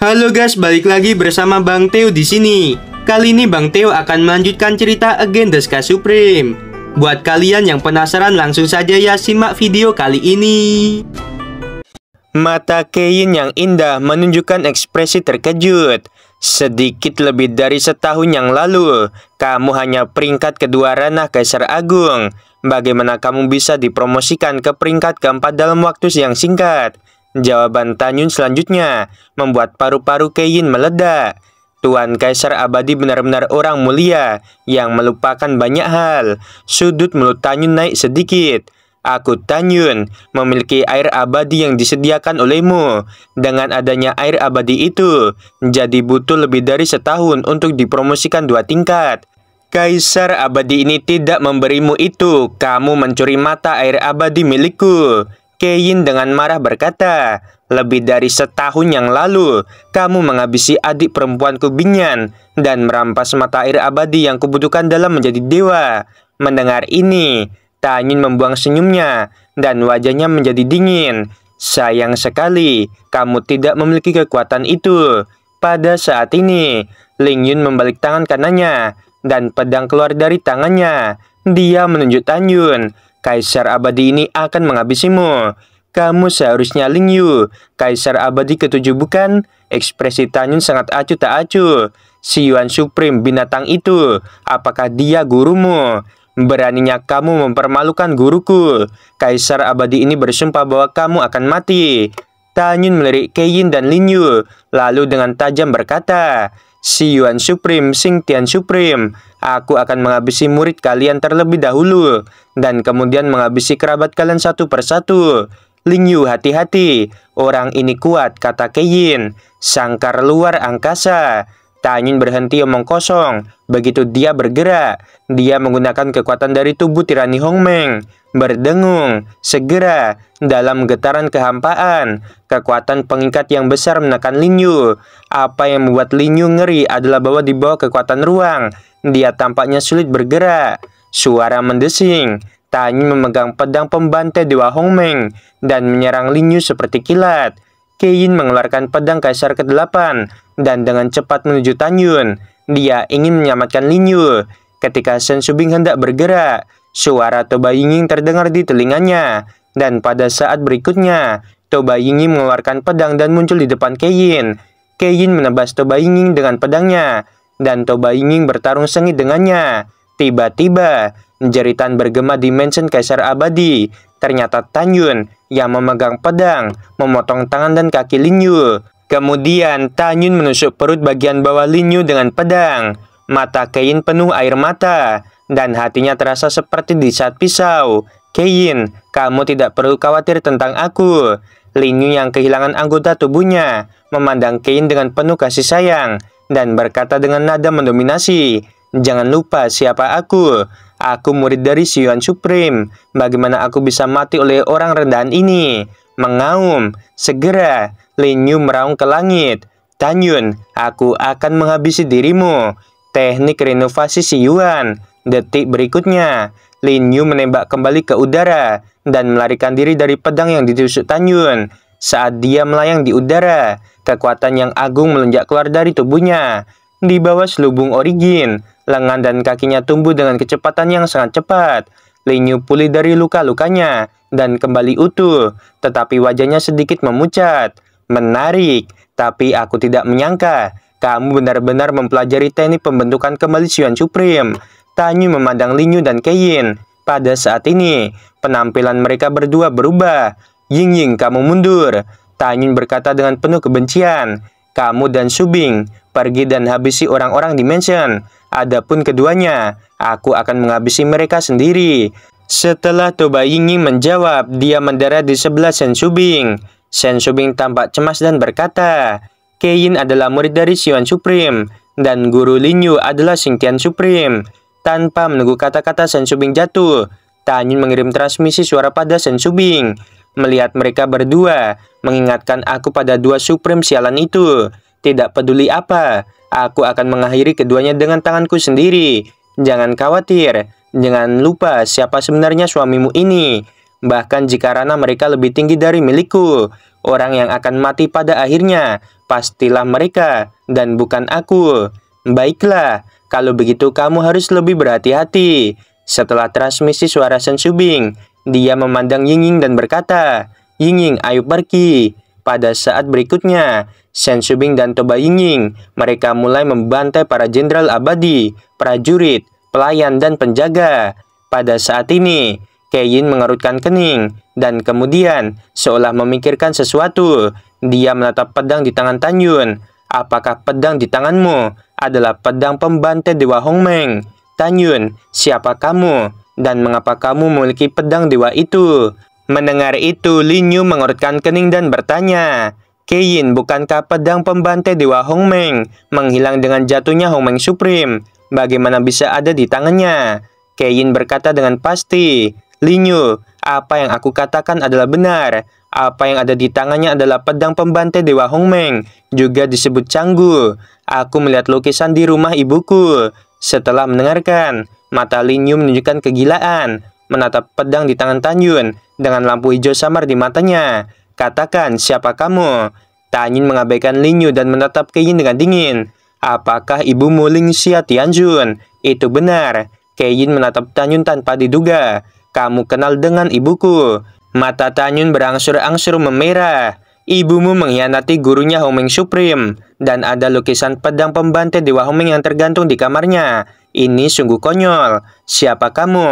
Halo guys, balik lagi bersama Bang Teo di sini. Kali ini Bang Teo akan melanjutkan cerita Again Deska Supreme. Buat kalian yang penasaran langsung saja ya simak video kali ini. Mata Kein yang indah menunjukkan ekspresi terkejut. Sedikit lebih dari setahun yang lalu, kamu hanya peringkat kedua ranah Kaisar Agung. Bagaimana kamu bisa dipromosikan ke peringkat keempat dalam waktu yang singkat? Jawaban Tanyun selanjutnya membuat paru-paru Keyin meledak. Tuan Kaisar Abadi benar-benar orang mulia yang melupakan banyak hal. Sudut mulut Tanyun naik sedikit. Aku Tanyun memiliki air abadi yang disediakan olehmu. Dengan adanya air abadi itu, jadi butuh lebih dari setahun untuk dipromosikan dua tingkat. Kaisar abadi ini tidak memberimu itu. Kamu mencuri mata air abadi milikku. Kein dengan marah berkata, lebih dari setahun yang lalu, kamu menghabisi adik perempuanku Binyan dan merampas mata air abadi yang kubutuhkan dalam menjadi dewa. Mendengar ini, Tanyin membuang senyumnya dan wajahnya menjadi dingin. Sayang sekali, kamu tidak memiliki kekuatan itu. Pada saat ini, Ling Yun membalik tangan kanannya dan pedang keluar dari tangannya. Dia menunjuk Tanyun. Kaisar abadi ini akan menghabisimu. Kamu seharusnya Lingyu. Kaisar abadi ketujuh bukan? Ekspresi Tanyun sangat acuh tak acuh. Si Yuan Supreme binatang itu, apakah dia gurumu? Beraninya kamu mempermalukan guruku. Kaisar abadi ini bersumpah bahwa kamu akan mati. Tanyun melirik Yin dan Lin Yu, lalu dengan tajam berkata, Si Yuan Supreme, Sing Tian Supreme, aku akan menghabisi murid kalian terlebih dahulu, dan kemudian menghabisi kerabat kalian satu persatu. Ling Yu hati-hati, orang ini kuat, kata Keyin, sangkar luar angkasa. Tanyin berhenti omong kosong, begitu dia bergerak, dia menggunakan kekuatan dari tubuh tirani Hongmeng. Berdengung, segera, dalam getaran kehampaan, kekuatan pengikat yang besar menekan Linyu. Apa yang membuat Linyu ngeri adalah bahwa di bawah kekuatan ruang, dia tampaknya sulit bergerak. Suara mendesing, Tanyin memegang pedang pembantai Dewa Meng dan menyerang Linyu seperti kilat. Kain mengeluarkan pedang kaisar ke-8 dan dengan cepat menuju Tanyun. Dia ingin menyelamatkan Lin Yu. Ketika Shen Shubing hendak bergerak, suara Toba Yingying terdengar di telinganya. Dan pada saat berikutnya, Toba Yingying mengeluarkan pedang dan muncul di depan Kain. Kain menebas Toba Yingying dengan pedangnya, dan Toba Yingying bertarung sengit dengannya. Tiba-tiba, jeritan bergema di mansion Kaisar Abadi Ternyata Tan Yun yang memegang pedang memotong tangan dan kaki Lin Yu. Kemudian Tan Yun menusuk perut bagian bawah Lin Yu dengan pedang. Mata Kein penuh air mata dan hatinya terasa seperti disat pisau. Kein, kamu tidak perlu khawatir tentang aku. Lin Yu yang kehilangan anggota tubuhnya memandang Kein dengan penuh kasih sayang dan berkata dengan nada mendominasi, "Jangan lupa siapa aku." Aku murid dari Sion Supreme. Bagaimana aku bisa mati oleh orang rendahan ini? Mengaum, segera, Lin Yu meraung ke langit. Tanyun, aku akan menghabisi dirimu. Teknik renovasi Siuan. Detik berikutnya, Lin Yu menembak kembali ke udara dan melarikan diri dari pedang yang ditusuk Tanyun. Saat dia melayang di udara, kekuatan yang agung melonjak keluar dari tubuhnya. Di bawah selubung origin, lengan dan kakinya tumbuh dengan kecepatan yang sangat cepat. Lin Yu pulih dari luka-lukanya dan kembali utuh, tetapi wajahnya sedikit memucat. Menarik, tapi aku tidak menyangka kamu benar-benar mempelajari teknik pembentukan kembali Xuan Supreme. Tanyu memandang Lin Yu dan Kein. Pada saat ini, penampilan mereka berdua berubah. Ying Ying, kamu mundur. Tanyu berkata dengan penuh kebencian. Kamu dan Subing, pergi dan habisi orang-orang di mansion. Adapun keduanya, aku akan menghabisi mereka sendiri. Setelah Toba Yingyi menjawab, dia mendarat di sebelah Shen Shen Sensubing tampak cemas dan berkata, Kein adalah murid dari Siwan Supreme, dan guru Linyu adalah Singtian Supreme. Tanpa menunggu kata-kata Shen Sensubing jatuh, Tanyin mengirim transmisi suara pada Shen Sensubing. Melihat mereka berdua, mengingatkan aku pada dua Supreme sialan itu. Tidak peduli apa, Aku akan mengakhiri keduanya dengan tanganku sendiri. Jangan khawatir, jangan lupa siapa sebenarnya suamimu ini. Bahkan jika rana mereka lebih tinggi dari milikku, orang yang akan mati pada akhirnya pastilah mereka dan bukan aku. Baiklah, kalau begitu kamu harus lebih berhati-hati. Setelah transmisi suara Sensubing, dia memandang Yingying dan berkata, Yingying ayo pergi. Pada saat berikutnya, Sensubing dan Toba Yingying. Mereka mulai membantai para jenderal abadi, prajurit, pelayan, dan penjaga. Pada saat ini, Yin mengerutkan kening dan kemudian seolah memikirkan sesuatu. Dia menatap pedang di tangan Tan Yun. Apakah pedang di tanganmu adalah pedang pembantai Dewa Hong Hongmeng? Yun, siapa kamu? Dan mengapa kamu memiliki pedang dewa itu? Mendengar itu, Lin Yu mengerutkan kening dan bertanya, Keyin bukankah pedang pembantai Dewa Hong Meng menghilang dengan jatuhnya Hong Meng Supreme? Bagaimana bisa ada di tangannya? Keyin berkata dengan pasti, Linyu, apa yang aku katakan adalah benar. Apa yang ada di tangannya adalah pedang pembantai Dewa Hong Meng, juga disebut canggu. Aku melihat lukisan di rumah ibuku. Setelah mendengarkan, mata Linyu menunjukkan kegilaan, menatap pedang di tangan Tan Yun dengan lampu hijau samar di matanya. Katakan, siapa kamu? Tanyin mengabaikan Linyu dan menatap Keyin dengan dingin. Apakah ibumu Lingxia Tianjun? Itu benar. Keyin menatap Tanyun tanpa diduga. Kamu kenal dengan ibuku. Mata Tanyun berangsur-angsur memerah. Ibumu mengkhianati gurunya Homing Supreme. Dan ada lukisan pedang pembantai Dewa Homing yang tergantung di kamarnya. Ini sungguh konyol. Siapa kamu?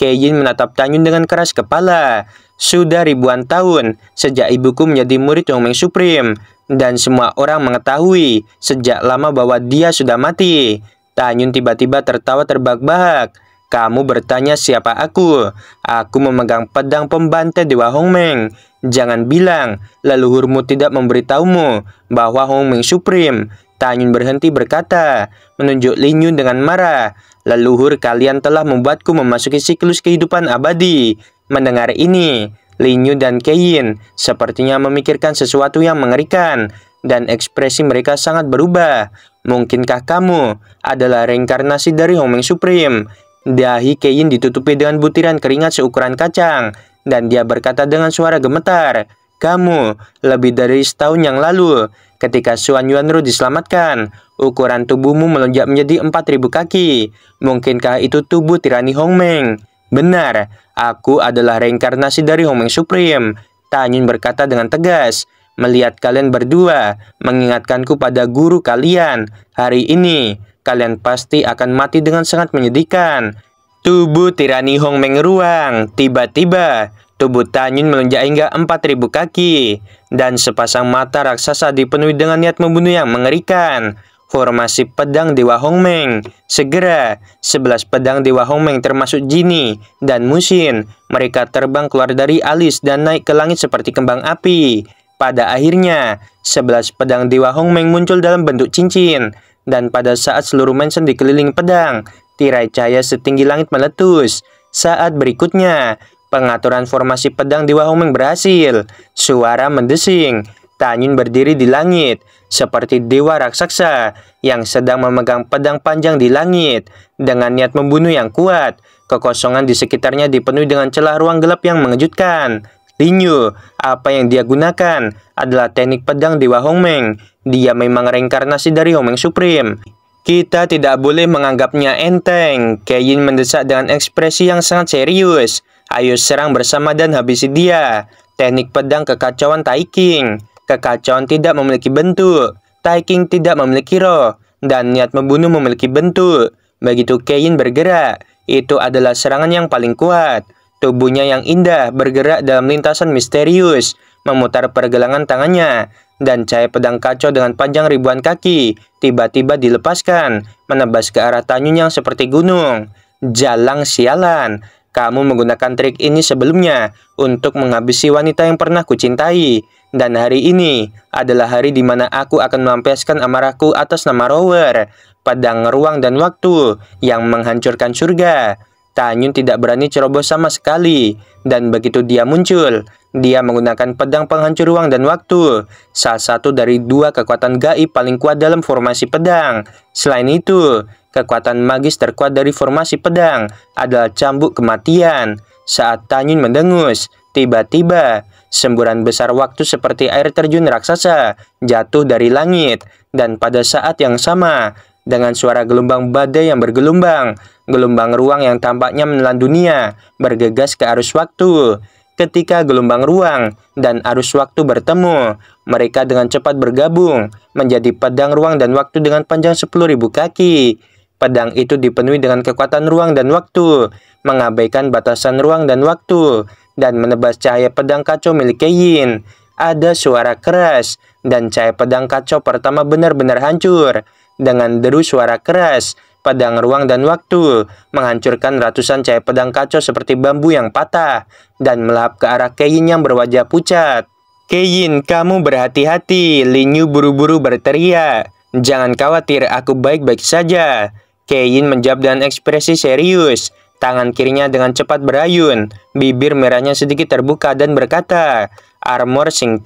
Keijin menatap Tanyun dengan keras kepala. Sudah ribuan tahun sejak ibuku menjadi murid Meng Supreme dan semua orang mengetahui sejak lama bahwa dia sudah mati. Tanyun tiba-tiba tertawa terbahak-bahak. Kamu bertanya siapa aku? Aku memegang pedang pembantai Dewa Hongmeng. Jangan bilang leluhurmu tidak memberitahumu bahwa Hong Meng Supreme. Tanyun berhenti berkata, menunjuk Lin Yun dengan marah. Leluhur kalian telah membuatku memasuki siklus kehidupan abadi. Mendengar ini, Lin Yu dan Kein sepertinya memikirkan sesuatu yang mengerikan dan ekspresi mereka sangat berubah. Mungkinkah kamu adalah reinkarnasi dari Homing Supreme? Dahi Kein ditutupi dengan butiran keringat seukuran kacang dan dia berkata dengan suara gemetar, "Kamu lebih dari setahun yang lalu Ketika Xuan Yuanru diselamatkan, ukuran tubuhmu melonjak menjadi 4000 kaki. Mungkinkah itu tubuh tirani Hong Meng? Benar, aku adalah reinkarnasi dari Hong Meng Supreme. Tanyun berkata dengan tegas, melihat kalian berdua, mengingatkanku pada guru kalian. Hari ini, kalian pasti akan mati dengan sangat menyedihkan. Tubuh tirani Hong Meng ruang, tiba-tiba Tubuh Tanyun melonjak hingga 4.000 kaki, dan sepasang mata raksasa dipenuhi dengan niat membunuh yang mengerikan. Formasi pedang Dewa Hongmeng Segera, 11 pedang Dewa Hongmeng termasuk Jini dan Musin. Mereka terbang keluar dari alis dan naik ke langit seperti kembang api. Pada akhirnya, 11 pedang Dewa Hongmeng muncul dalam bentuk cincin. Dan pada saat seluruh mansion dikelilingi pedang, tirai cahaya setinggi langit meletus. Saat berikutnya, Pengaturan formasi pedang di Wahoming berhasil. Suara mendesing. Tanyun berdiri di langit, seperti dewa raksasa yang sedang memegang pedang panjang di langit. Dengan niat membunuh yang kuat, kekosongan di sekitarnya dipenuhi dengan celah ruang gelap yang mengejutkan. Linyu, apa yang dia gunakan adalah teknik pedang Dewa Hongmeng. Dia memang reinkarnasi dari Hongmeng Supreme. Kita tidak boleh menganggapnya enteng. Kayin mendesak dengan ekspresi yang sangat serius. Ayo serang bersama dan habisi dia. Teknik pedang kekacauan Taiking. Kekacauan tidak memiliki bentuk. Taiking tidak memiliki roh. Dan niat membunuh memiliki bentuk. Begitu Kain bergerak, itu adalah serangan yang paling kuat. Tubuhnya yang indah bergerak dalam lintasan misterius, memutar pergelangan tangannya, dan cahaya pedang kacau dengan panjang ribuan kaki tiba-tiba dilepaskan, menebas ke arah Tanyun yang seperti gunung. Jalang sialan, kamu menggunakan trik ini sebelumnya untuk menghabisi wanita yang pernah kucintai. Dan hari ini adalah hari di mana aku akan melampiaskan amarahku atas nama Rower, padang ruang dan waktu yang menghancurkan surga. Tanyun tidak berani ceroboh sama sekali, dan begitu dia muncul, dia menggunakan pedang penghancur ruang dan waktu, salah satu dari dua kekuatan gaib paling kuat dalam formasi pedang. Selain itu, kekuatan magis terkuat dari formasi pedang adalah cambuk kematian. Saat Tanyun mendengus, tiba-tiba semburan besar waktu seperti air terjun raksasa jatuh dari langit dan pada saat yang sama dengan suara gelombang badai yang bergelombang, gelombang ruang yang tampaknya menelan dunia bergegas ke arus waktu. Ketika gelombang ruang dan arus waktu bertemu, mereka dengan cepat bergabung menjadi pedang ruang dan waktu dengan panjang 10.000 kaki. Pedang itu dipenuhi dengan kekuatan ruang dan waktu, mengabaikan batasan ruang dan waktu, dan menebas cahaya pedang kacau milik Keyin. Ada suara keras, dan cahaya pedang kacau pertama benar-benar hancur. Dengan deru suara keras, pedang ruang dan waktu, menghancurkan ratusan cahaya pedang kacau seperti bambu yang patah, dan melahap ke arah Keyin yang berwajah pucat. Keyin, kamu berhati-hati, Linyu buru-buru berteriak. Jangan khawatir, aku baik-baik saja. Kein menjawab dengan ekspresi serius. Tangan kirinya dengan cepat berayun, bibir merahnya sedikit terbuka dan berkata, Armor Sing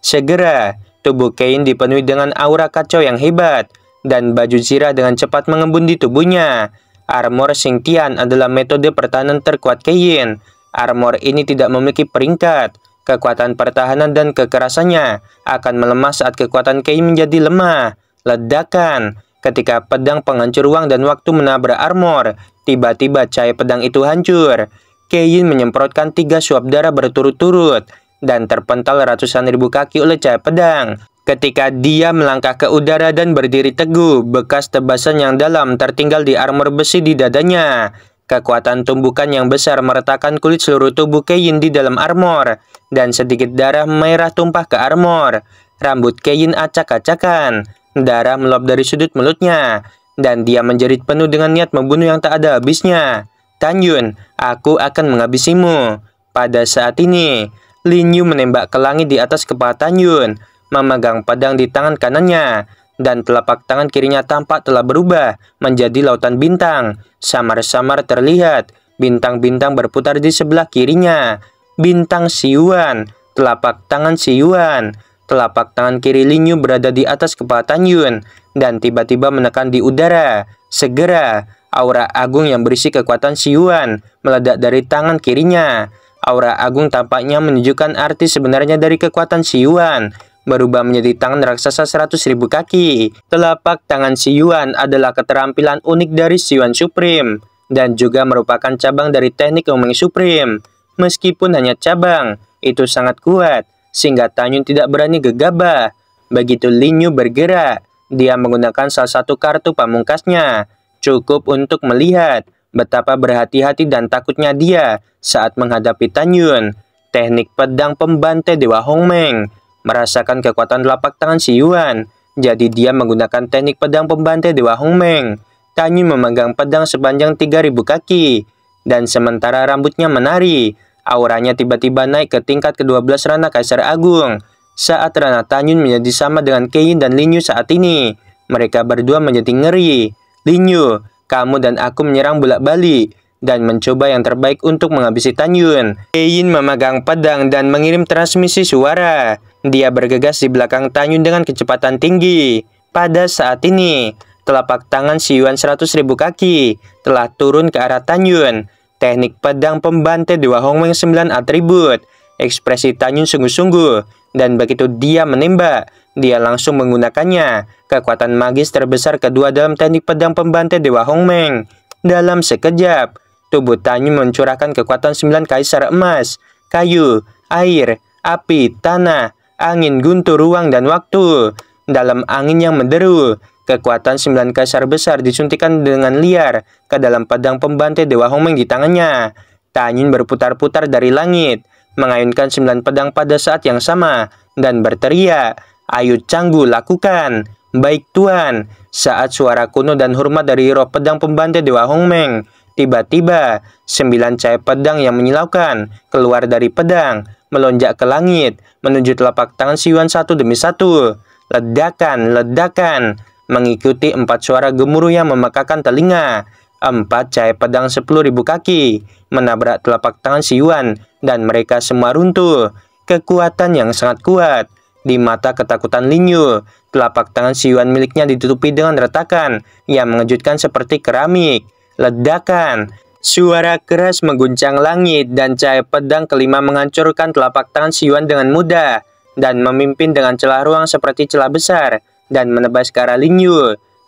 segera. Tubuh Kein dipenuhi dengan aura kacau yang hebat, dan baju zirah dengan cepat mengembun di tubuhnya. Armor Sing adalah metode pertahanan terkuat Kein. Armor ini tidak memiliki peringkat. Kekuatan pertahanan dan kekerasannya akan melemah saat kekuatan Kein menjadi lemah. Ledakan Ketika pedang penghancur ruang dan waktu menabrak armor, tiba-tiba cahaya pedang itu hancur. Kayin menyemprotkan tiga suap darah berturut-turut dan terpental ratusan ribu kaki oleh cahaya pedang. Ketika dia melangkah ke udara dan berdiri teguh, bekas tebasan yang dalam tertinggal di armor besi di dadanya. Kekuatan tumbukan yang besar meretakkan kulit seluruh tubuh Kayin di dalam armor, dan sedikit darah merah tumpah ke armor. Rambut Kayin acak-acakan. Darah meluap dari sudut mulutnya, dan dia menjerit penuh dengan niat membunuh yang tak ada habisnya. Tan Yun, aku akan menghabisimu. Pada saat ini, Lin Yu menembak ke langit di atas kepala Tan Yun, memegang pedang di tangan kanannya, dan telapak tangan kirinya tampak telah berubah menjadi lautan bintang. Samar-samar terlihat, bintang-bintang berputar di sebelah kirinya. Bintang Si Yuan, telapak tangan Si Yuan. Telapak tangan kiri Linyu berada di atas kepala Tan Yun dan tiba-tiba menekan di udara. Segera, aura agung yang berisi kekuatan Si Yuan meledak dari tangan kirinya. Aura agung tampaknya menunjukkan arti sebenarnya dari kekuatan Si Yuan berubah menjadi tangan raksasa 100.000 kaki. Telapak tangan Si Yuan adalah keterampilan unik dari Si Yuan Supreme dan juga merupakan cabang dari teknik Omeng Supreme. Meskipun hanya cabang, itu sangat kuat sehingga Tanyun tidak berani gegabah. Begitu Lin Yu bergerak, dia menggunakan salah satu kartu pamungkasnya, cukup untuk melihat betapa berhati-hati dan takutnya dia saat menghadapi Tanyun. Teknik pedang pembantai Dewa Hong Meng merasakan kekuatan lapak tangan Si Yuan, jadi dia menggunakan teknik pedang pembantai Dewa Hong Hongmeng. Tanyun memegang pedang sepanjang 3000 kaki, dan sementara rambutnya menari, Auranya tiba-tiba naik ke tingkat ke-12 Rana Kaisar Agung. Saat Rana Tanyun menjadi sama dengan Kein dan Linyu saat ini. Mereka berdua menjadi ngeri. Linyu, kamu dan aku menyerang bolak-balik dan mencoba yang terbaik untuk menghabisi Tanyun. Kein memegang pedang dan mengirim transmisi suara. Dia bergegas di belakang Tanyun dengan kecepatan tinggi. Pada saat ini, telapak tangan si Yuan 100.000 kaki telah turun ke arah Tanyun teknik pedang pembantai Dewa Hong Meng sembilan atribut, ekspresi Tanyun sungguh-sungguh, dan begitu dia menembak, dia langsung menggunakannya. Kekuatan magis terbesar kedua dalam teknik pedang pembantai Dewa Hong Meng. Dalam sekejap, tubuh Tanyun mencurahkan kekuatan sembilan kaisar emas, kayu, air, api, tanah, angin, guntur, ruang, dan waktu. Dalam angin yang menderu, Kekuatan sembilan kasar besar disuntikan dengan liar ke dalam pedang pembantai Dewa Hongmeng di tangannya. Tanyin berputar-putar dari langit, mengayunkan sembilan pedang pada saat yang sama, dan berteriak, Ayo Canggu lakukan! Baik tuan. Saat suara kuno dan hormat dari roh pedang pembantai Dewa Hongmeng, tiba-tiba sembilan cahaya pedang yang menyilaukan keluar dari pedang, melonjak ke langit, menuju telapak tangan Siwan satu demi satu. Ledakan, ledakan, mengikuti empat suara gemuruh yang memekakan telinga. Empat cahaya pedang sepuluh ribu kaki menabrak telapak tangan si Yuan dan mereka semua runtuh. Kekuatan yang sangat kuat. Di mata ketakutan Lin Yu, telapak tangan si Yuan miliknya ditutupi dengan retakan yang mengejutkan seperti keramik. Ledakan, Suara keras mengguncang langit dan cahaya pedang kelima menghancurkan telapak tangan si Yuan dengan mudah dan memimpin dengan celah ruang seperti celah besar dan menebas ke arah Ling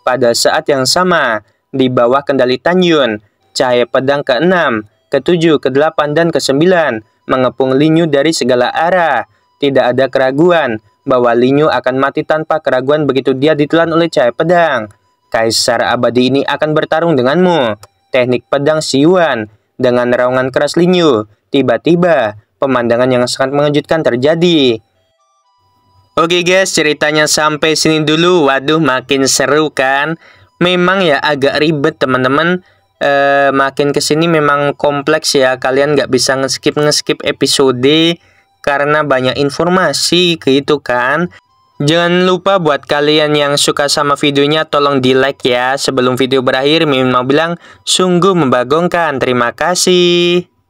Pada saat yang sama, di bawah kendali Tan Yun, cahaya pedang ke-6, ke-7, ke-8, dan ke-9 mengepung Ling dari segala arah. Tidak ada keraguan bahwa Ling akan mati tanpa keraguan begitu dia ditelan oleh cahaya pedang. Kaisar abadi ini akan bertarung denganmu. Teknik pedang Si Yuan. dengan raungan keras Ling Tiba-tiba, pemandangan yang sangat mengejutkan terjadi. Oke guys, ceritanya sampai sini dulu. Waduh, makin seru kan? Memang ya agak ribet teman-teman. E, makin kesini memang kompleks ya. Kalian nggak bisa ngeskip ngeskip episode karena banyak informasi gitu kan. Jangan lupa buat kalian yang suka sama videonya tolong di like ya. Sebelum video berakhir Mimin mau bilang sungguh membagongkan. Terima kasih.